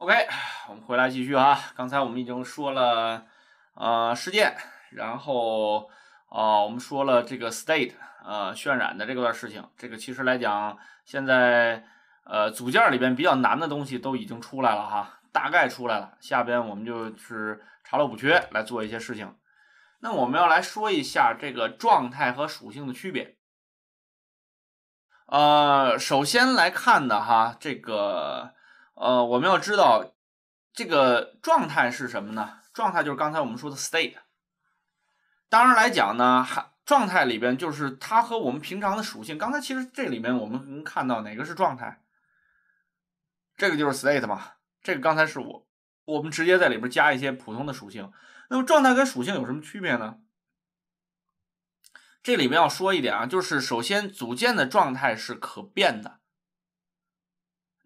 OK，我们回来继续啊。刚才我们已经说了，呃，事件，然后啊，我们说了这个 state，呃，渲染的这段事情。这个其实来讲，现在呃，组件里边比较难的东西都已经出来了哈，大概出来了。下边我们就是查漏补缺来做一些事情。那我们要来说一下这个状态和属性的区别。呃，首先来看的哈，这个。呃，我们要知道这个状态是什么呢？状态就是刚才我们说的 state。当然来讲呢，还状态里边就是它和我们平常的属性。刚才其实这里面我们能看到哪个是状态？这个就是 state 嘛。这个刚才是我，我们直接在里边加一些普通的属性。那么状态跟属性有什么区别呢？这里边要说一点啊，就是首先组件的状态是可变的。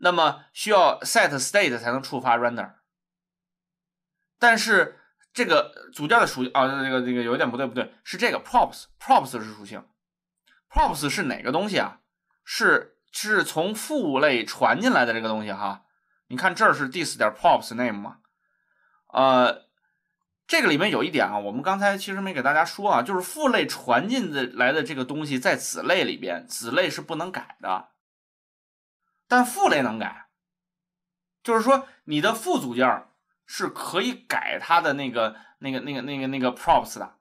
那么需要 set state 才能触发 render，但是这个组件的属啊，那个那个有点不对不对，是这个 props props 是属性，props 是哪个东西啊？是是从父类传进来的这个东西哈。你看这儿是 this 点 props name 嘛？呃，这个里面有一点啊，我们刚才其实没给大家说啊，就是父类传进的来的这个东西，在子类里边，子类是不能改的。但父类能改，就是说你的父组件是可以改它的那个、那个、那个、那个、那个 props 的。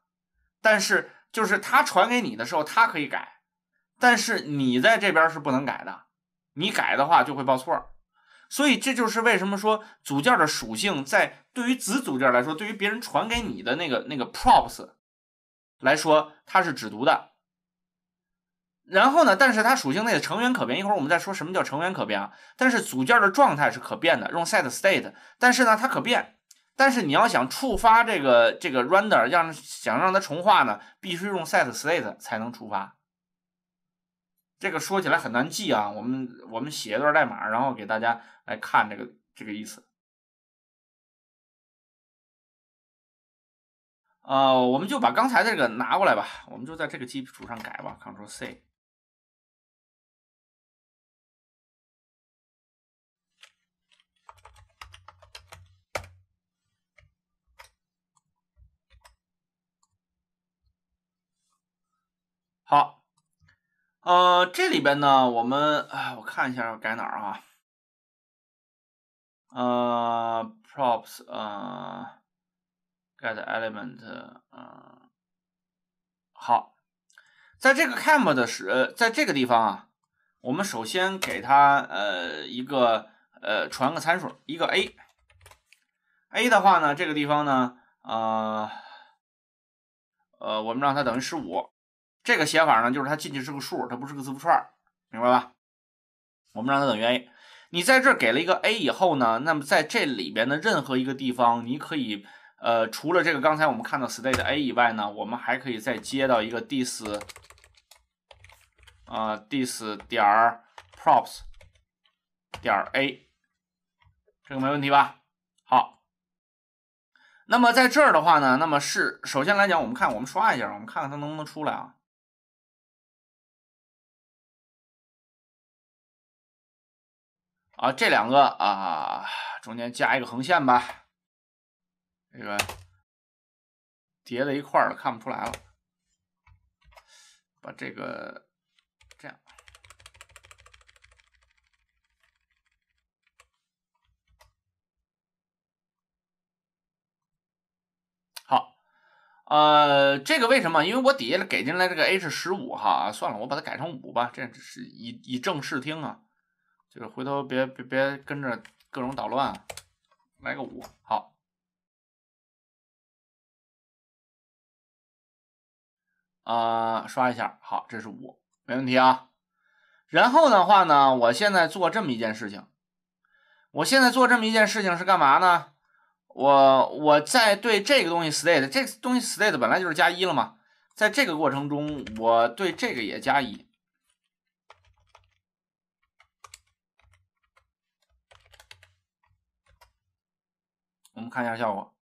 但是就是它传给你的时候，它可以改，但是你在这边是不能改的。你改的话就会报错。所以这就是为什么说组件的属性在对于子组件来说，对于别人传给你的那个那个 props 来说，它是只读的。然后呢？但是它属性内的成员可变，一会儿我们再说什么叫成员可变啊。但是组件的状态是可变的，用 set state。但是呢，它可变。但是你要想触发这个这个 render，让想让它重画呢，必须用 set state 才能触发。这个说起来很难记啊。我们我们写一段代码，然后给大家来看这个这个意思。呃，我们就把刚才这个拿过来吧，我们就在这个基础上改吧。c t r l C。好，呃，这里边呢，我们，哎，我看一下要改哪儿啊？呃，props，呃，get element，嗯，好，在这个 cam 的时，呃，在这个地方啊，我们首先给它，呃，一个，呃，传个参数，一个 a，a 的话呢，这个地方呢，啊，呃，我们让它等于十五。这个写法呢，就是它进去是个数，它不是个字符串，明白吧？我们让它等于 a。你在这给了一个 a 以后呢，那么在这里边的任何一个地方，你可以，呃，除了这个刚才我们看到 state a 以外呢，我们还可以再接到一个 d i s 呃 d i s 点 props 点 a，这个没问题吧？好，那么在这儿的话呢，那么是首先来讲，我们看，我们刷一下，我们看看它能不能出来啊？啊，这两个啊，中间加一个横线吧。这个叠在一块儿了，看不出来了。把这个这样。好，呃，这个为什么？因为我底下给进来这个 H 十五哈，算了，我把它改成五吧。这样是以以正视听啊。就是回头别别别跟着各种捣乱，来个五好。啊，刷一下好，这是五，没问题啊。然后的话呢，我现在做这么一件事情，我现在做这么一件事情是干嘛呢？我我在对这个东西 state，这东西 state 本来就是加一了嘛，在这个过程中，我对这个也加一。我们看一下效果，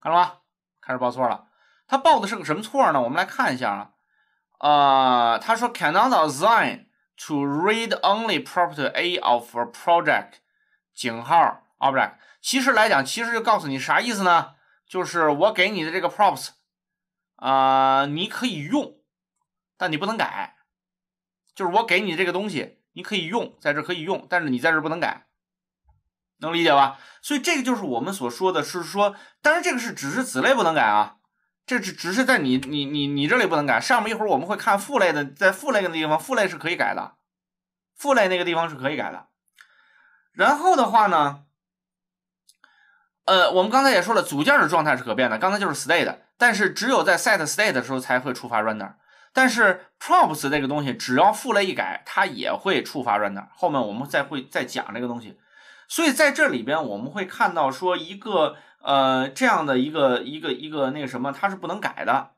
看了吗？开始报错了。他报的是个什么错呢？我们来看一下啊。啊，他说 “cannot assign to read-only property a of a project”。井号 object。其实来讲，其实就告诉你啥意思呢？就是我给你的这个 props 啊，你可以用，但你不能改。就是我给你这个东西，你可以用，在这可以用，但是你在这不能改。能理解吧？所以这个就是我们所说的，是说，当然这个是只是子类不能改啊，这只只是在你你你你这里不能改，上面一会儿我们会看父类的，在父类那个地方，父类是可以改的，父类那个地方是可以改的。然后的话呢，呃，我们刚才也说了，组件的状态是可变的，刚才就是 state，但是只有在 set state 的时候才会触发 runner，但是 props 这个东西，只要父类一改，它也会触发 runner，后面我们再会再讲这个东西。所以在这里边，我们会看到说一个呃这样的一个一个一个那个什么，它是不能改的，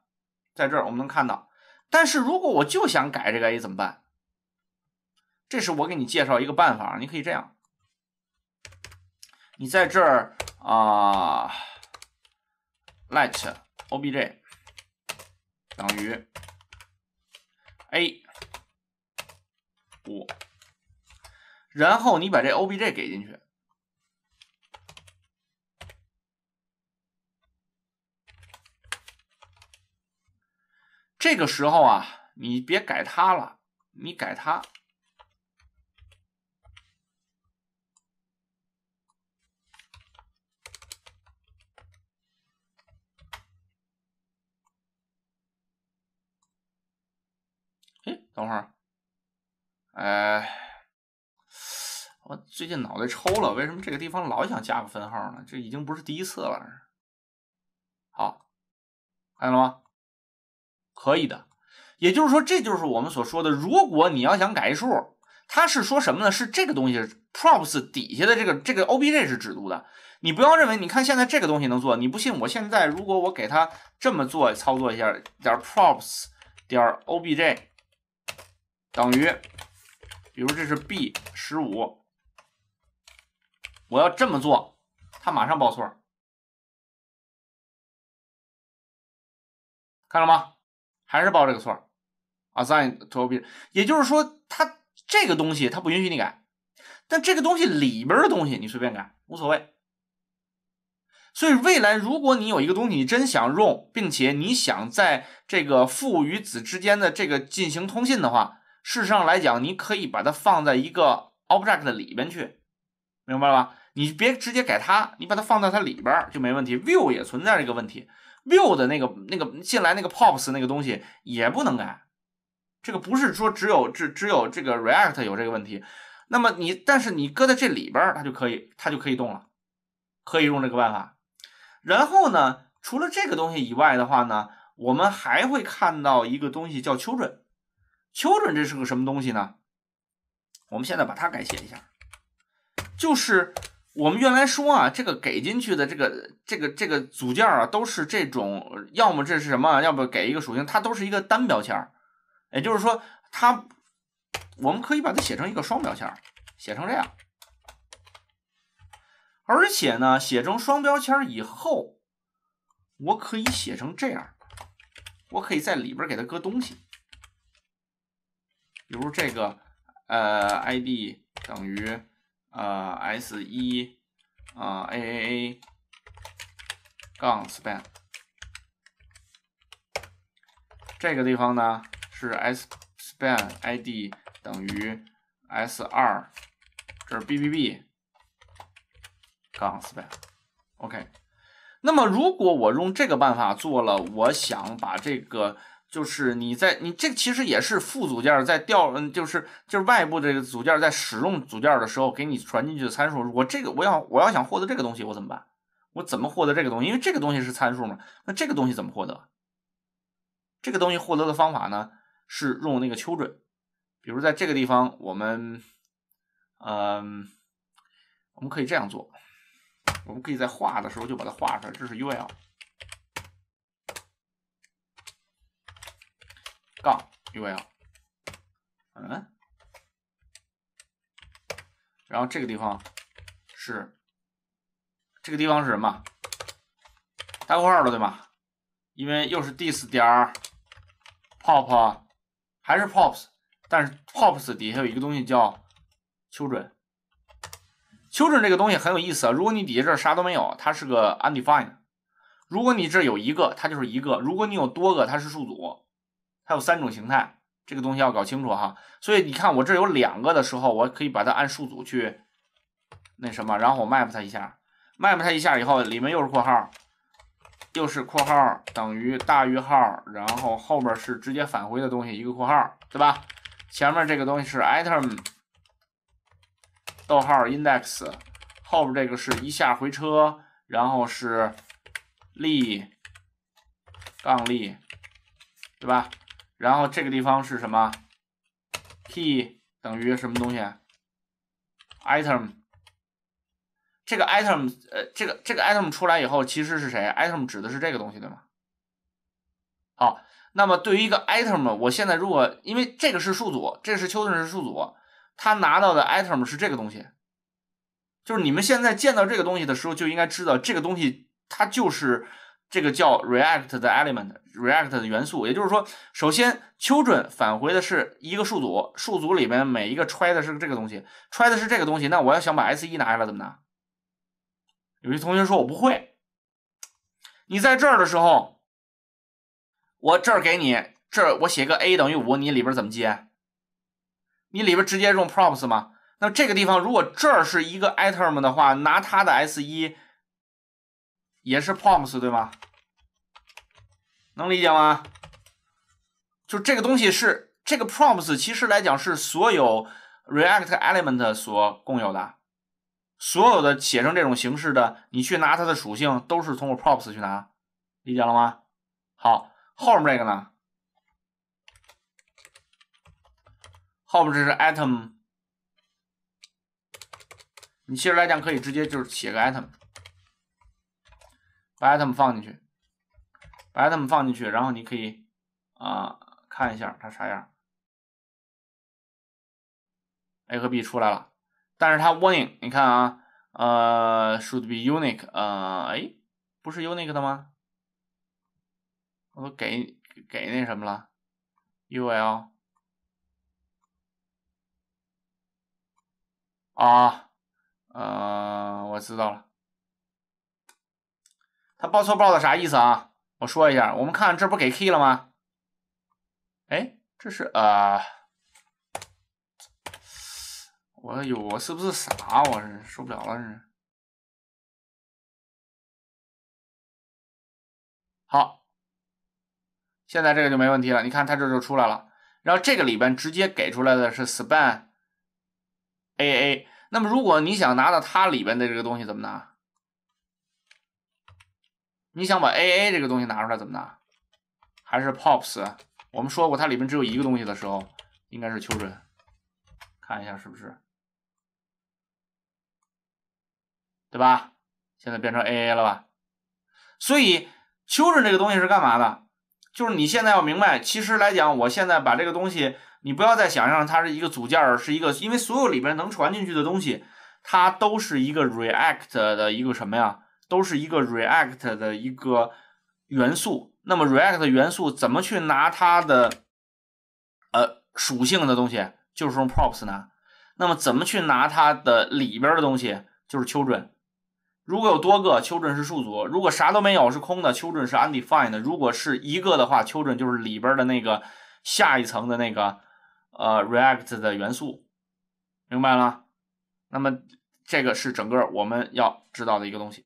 在这儿我们能看到。但是如果我就想改这个 a 怎么办？这是我给你介绍一个办法，你可以这样，你在这儿啊 l e t obj 等于 a 五。然后你把这 OBJ 给进去，这个时候啊，你别改它了，你改它。哎，等会儿，哎。我最近脑袋抽了，为什么这个地方老想加个分号呢？这已经不是第一次了。好，看见了吗？可以的。也就是说，这就是我们所说的，如果你要想改一数，它是说什么呢？是这个东西，props 底下的这个这个 obj 是指读的。你不要认为，你看现在这个东西能做，你不信？我现在如果我给它这么做操作一下，点 props 点 obj 等于，比如这是 b 十五。我要这么做，他马上报错，看了吗？还是报这个错，assign to b，也就是说，它这个东西它不允许你改，但这个东西里边的东西你随便改无所谓。所以未来如果你有一个东西你真想用，并且你想在这个父与子之间的这个进行通信的话，事实上来讲，你可以把它放在一个 object 里边去。明白了吧？你别直接改它，你把它放到它里边就没问题。View 也存在这个问题，View 的那个那个进来那个 p o p s 那个东西也不能改。这个不是说只有只只有这个 React 有这个问题。那么你但是你搁在这里边，它就可以它就可以动了，可以用这个办法。然后呢，除了这个东西以外的话呢，我们还会看到一个东西叫 children。children 这是个什么东西呢？我们现在把它改写一下。就是我们原来说啊，这个给进去的这个这个这个组件啊，都是这种，要么这是什么，要不给一个属性，它都是一个单标签儿。也就是说，它我们可以把它写成一个双标签儿，写成这样。而且呢，写成双标签儿以后，我可以写成这样，我可以在里边儿给它搁东西，比如这个呃，id 等于。啊，s 一啊，aaa 杠 span，这个地方呢是 s span id 等于 s 二，这是 bbb 杠 span，OK。那么如果我用这个办法做了，我想把这个。就是你在你这其实也是副组件在调，嗯，就是就是外部这个组件在使用组件的时候给你传进去的参数。我这个我要我要想获得这个东西我怎么办？我怎么获得这个东西？因为这个东西是参数嘛，那这个东西怎么获得？这个东西获得的方法呢是用那个丘准。比如在这个地方我们，嗯，我们可以这样做，我们可以在画的时候就把它画出来。这是 U L。杠 u l，嗯，然后这个地方是，这个地方是什么？大括号的对吗？因为又是 this 点儿 pop，还是 pops？但是 pops 底下有一个东西叫 children。children 这个东西很有意思啊。如果你底下这啥都没有，它是个 undefined。如果你这有一个，它就是一个；如果你有多个，它是数组。它有三种形态，这个东西要搞清楚哈。所以你看我这有两个的时候，我可以把它按数组去那什么，然后我 map 它一下，map 它一下以后里面又是括号，又是括号等于大于号，然后后边是直接返回的东西一个括号，对吧？前面这个东西是 item，逗号 index，后边这个是一下回车，然后是力杠力，对吧？然后这个地方是什么？key 等于什么东西？item，这个 item，呃，这个这个 item 出来以后，其实是谁？item 指的是这个东西，对吗？好，那么对于一个 item，我现在如果因为这个是数组，这是 children 是数组，他拿到的 item 是这个东西，就是你们现在见到这个东西的时候，就应该知道这个东西它就是。这个叫 React 的 element，React 的元素，也就是说，首先 children 返回的是一个数组，数组里面每一个揣的是这个东西，揣的是这个东西。那我要想把 s 一拿下来，怎么拿？有些同学说我不会。你在这儿的时候，我这儿给你，这儿我写个 a 等于五，你里边怎么接？你里边直接用 props 吗？那这个地方，如果这儿是一个 item 的话，拿它的 s 一。也是 props m 对吗？能理解吗？就这个东西是这个 props，m 其实来讲是所有 React Element 所共有的，所有的写成这种形式的，你去拿它的属性都是通过 props m 去拿，理解了吗？好，后面这个呢？后面这是 item，你其实来讲可以直接就是写个 item。把 item 放进去，把 item 放进去，然后你可以啊看一下它啥样。a 和 b 出来了，但是它 warning，你看啊，呃，should be unique，呃，哎，不是 unique 的吗？我都给给那什么了，ul 啊，呃，我知道了。他报错报的啥意思啊？我说一下，我们看，这不给 key 了吗？哎，这是呃，我有我是不是傻？我是受不了了，是。好，现在这个就没问题了。你看，它这就出来了。然后这个里边直接给出来的是 span a a。那么如果你想拿到它里边的这个东西，怎么拿？你想把 A A 这个东西拿出来怎么拿？还是 Pops？我们说过它里面只有一个东西的时候，应该是 Children。看一下是不是，对吧？现在变成 A A 了吧？所以 Children 这个东西是干嘛的？就是你现在要明白，其实来讲，我现在把这个东西，你不要再想象它是一个组件儿，是一个，因为所有里边能传进去的东西，它都是一个 React 的一个什么呀？都是一个 React 的一个元素，那么 React 元素怎么去拿它的呃属性的东西，就是从 props 拿。那么怎么去拿它的里边的东西，就是 children。如果有多个，children 是数组；如果啥都没有，是空的，children 是 undefined。如果是一个的话，children 就是里边的那个下一层的那个呃 React 的元素，明白了？那么这个是整个我们要知道的一个东西。